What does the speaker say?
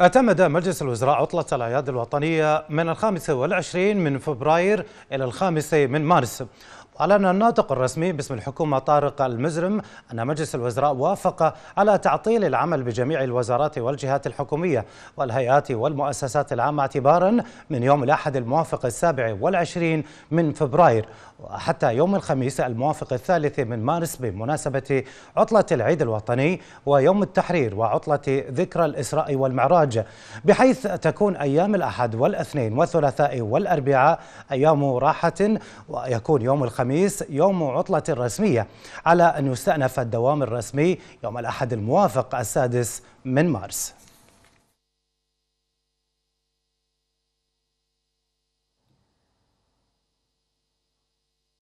اعتمد مجلس الوزراء عطلة الأعياد الوطنية من الخامس والعشرين من فبراير إلى الخامس من مارس أعلن الناطق الرسمي باسم الحكومة طارق المزرم أن مجلس الوزراء وافق على تعطيل العمل بجميع الوزارات والجهات الحكومية والهيئات والمؤسسات العامة اعتبارا من يوم الأحد الموافق السابع والعشرين من فبراير وحتى يوم الخميس الموافق الثالث من مارس بمناسبة عطلة العيد الوطني ويوم التحرير وعطلة ذكرى الإسراء والمعراج بحيث تكون أيام الأحد والاثنين والثلاثاء والأربعاء أيام راحة ويكون يوم الخميس الخميس يوم عطلة رسمية على أن يستأنف الدوام الرسمي يوم الأحد الموافق السادس من مارس